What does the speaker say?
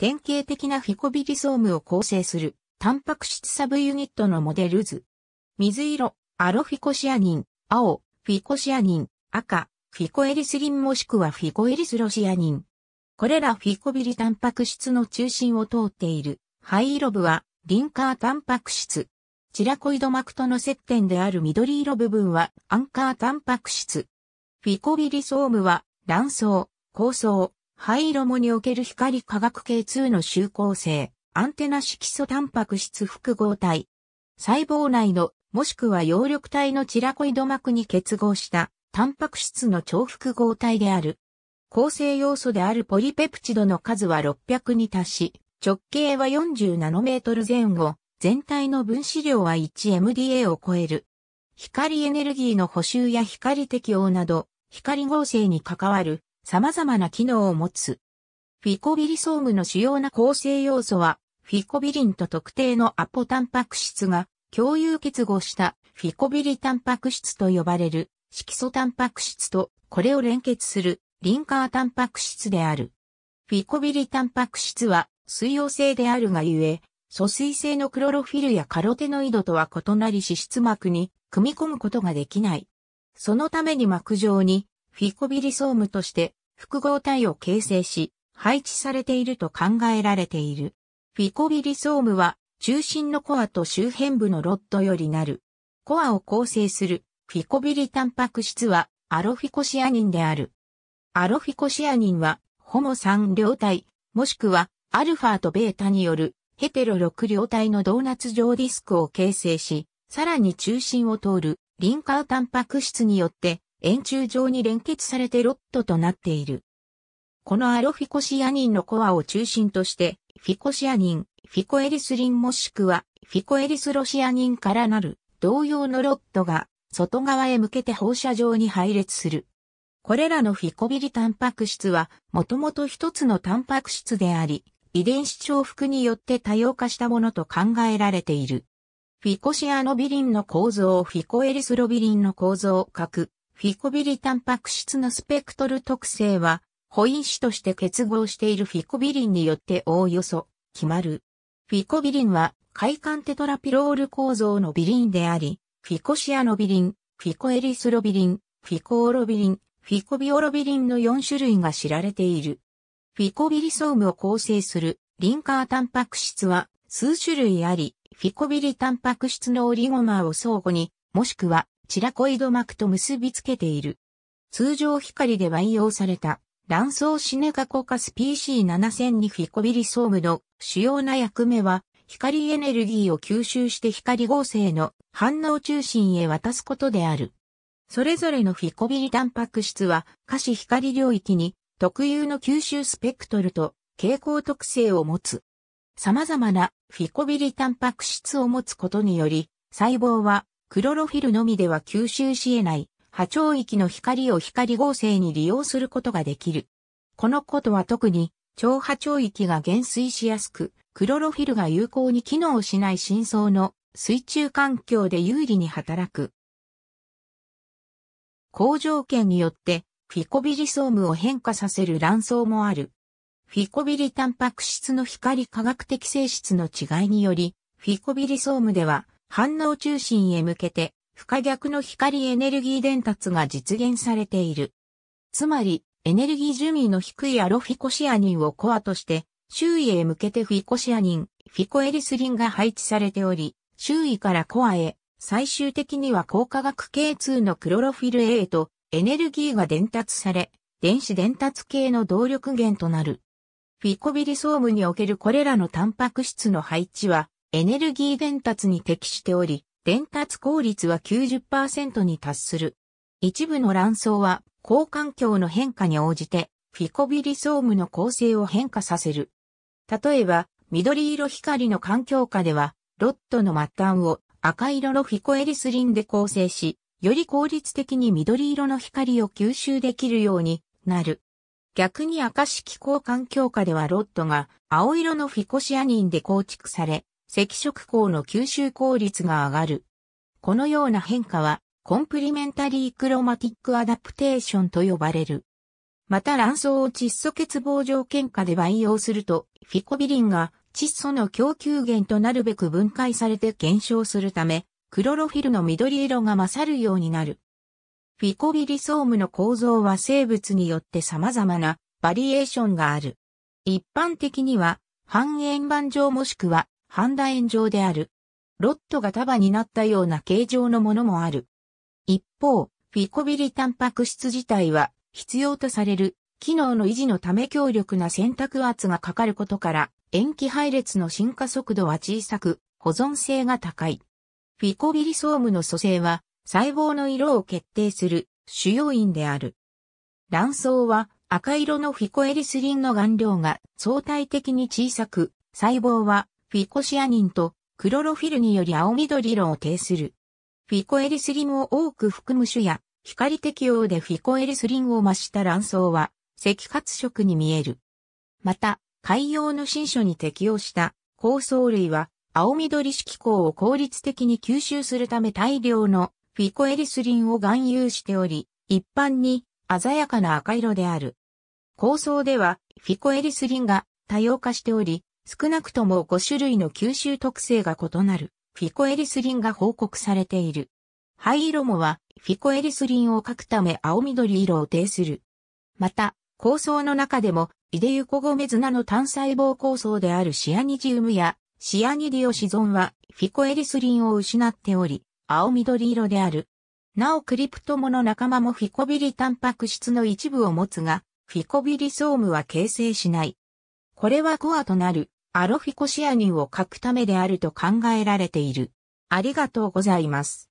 典型的なフィコビリソームを構成する、タンパク質サブユニットのモデル図。水色、アロフィコシアニン、青、フィコシアニン、赤、フィコエリスリンもしくはフィコエリスロシアニン。これらフィコビリタンパク質の中心を通っている灰色部はリンカータンパク質。チラコイド膜との接点である緑色部分はアンカータンパク質。フィコビリソームは卵巣、構想、灰色もにおける光化学系2の集合性、アンテナ色素タンパク質複合体。細胞内の、もしくは葉緑体のチラコイド膜に結合した、タンパク質の超複合体である。構成要素であるポリペプチドの数は600に達し、直径は40ナノメートル前後、全体の分子量は 1MDA を超える。光エネルギーの補修や光適応など、光合成に関わる様々な機能を持つ。フィコビリソームの主要な構成要素は、フィコビリンと特定のアポタンパク質が共有結合したフィコビリタンパク質と呼ばれる色素タンパク質とこれを連結するリンカータンパク質である。フィコビリタンパク質は水溶性であるがゆえ、疎水性のクロロフィルやカロテノイドとは異なり脂質膜に組み込むことができない。そのために膜上にフィコビリソームとして複合体を形成し、配置されていると考えられている。フィコビリソームは、中心のコアと周辺部のロッドよりなる。コアを構成するフィコビリタンパク質はアロフィコシアニンである。アロフィコシアニンはホモ3両体、もしくはアルファとベータによるヘテロ6両体のドーナツ状ディスクを形成し、さらに中心を通るリンカータンパク質によって円柱状に連結されてロットとなっている。このアロフィコシアニンのコアを中心として、フィコシアニン、フィコエリスリンもしくは、フィコエリスロシアニンからなる同様のロットが外側へ向けて放射状に配列する。これらのフィコビリタンパク質は、もともと一つのタンパク質であり、遺伝子重複によって多様化したものと考えられている。フィコシアノビリンの構造、フィコエリスロビリンの構造、核、フィコビリタンパク質のスペクトル特性は、保因子として結合しているフィコビリンによっておおよそ決まる。フィコビリンは、快感テトラピロール構造のビリンであり、フィコシアノビリン、フィコエリスロビリン、フィコオロビリン、フィコビオロビリンの4種類が知られている。フィコビリソームを構成するリンカータンパク質は数種類あり、フィコビリタンパク質のオリゴマーを相互に、もしくはチラコイド膜と結びつけている。通常光で培養された卵巣シネカコカス PC7000 にフィコビリソームの主要な役目は光エネルギーを吸収して光合成の反応中心へ渡すことである。それぞれのフィコビリタンパク質は可視光領域に特有の吸収スペクトルと蛍光特性を持つ。様々なフィコビリタンパク質を持つことにより細胞はクロロフィルのみでは吸収し得ない波長域の光を光合成に利用することができる。このことは特に超波長域が減衰しやすく、クロロフィルが有効に機能しない深層の水中環境で有利に働く。好条件によってフィコビリソームを変化させる卵巣もある。フィコビリタンパク質の光化学的性質の違いにより、フィコビリソームでは反応中心へ向けて不可逆の光エネルギー伝達が実現されている。つまり、エネルギー順位の低いアロフィコシアニンをコアとして、周囲へ向けてフィコシアニン、フィコエリスリンが配置されており、周囲からコアへ、最終的には高化学系2のクロロフィル A とエネルギーが伝達され、電子伝達系の動力源となる。フィコビリソームにおけるこれらのタンパク質の配置は、エネルギー伝達に適しており、伝達効率は90%に達する。一部の卵巣は、高環境の変化に応じて、フィコビリソームの構成を変化させる。例えば、緑色光の環境下では、ロットの末端を赤色のフィコエリスリンで構成し、より効率的に緑色の光を吸収できるようになる。逆に赤色光環境下ではロットが青色のフィコシアニンで構築され、赤色光の吸収効率が上がる。このような変化は、コンプリメンタリークロマティックアダプテーションと呼ばれる。また卵巣を窒素欠乏条件下で培養すると、フィコビリンが窒素の供給源となるべく分解されて減少するため、クロロフィルの緑色が勝るようになる。フィコビリソームの構造は生物によって様々なバリエーションがある。一般的には、半円盤状もしくは半楕円状である。ロットが束になったような形状のものもある。一方、フィコビリタンパク質自体は必要とされる機能の維持のため強力な選択圧がかかることから塩基配列の進化速度は小さく保存性が高い。フィコビリソームの組成は細胞の色を決定する主要因である。卵巣は赤色のフィコエリスリンの顔料が相対的に小さく、細胞はフィコシアニンとクロロフィルにより青緑色を呈する。フィコエリスリンを多く含む種や、光適用でフィコエリスリンを増した卵巣は、赤褐色に見える。また、海洋の新書に適用した高層類は、青緑色候を効率的に吸収するため大量のフィコエリスリンを含有しており、一般に鮮やかな赤色である。構想ではフィコエリスリンが多様化しており、少なくとも5種類の吸収特性が異なるフィコエリスリンが報告されている。灰色もはフィコエリスリンを書くため青緑色を呈する。また、構想の中でも、イデユコゴメズナの単細胞構想であるシアニジウムやシアニディオシゾンはフィコエリスリンを失っており、青緑色である。なおクリプトモの仲間もフィコビリタンパク質の一部を持つが、フィコビリソームは形成しない。これはコアとなるアロフィコシアニンを書くためであると考えられている。ありがとうございます。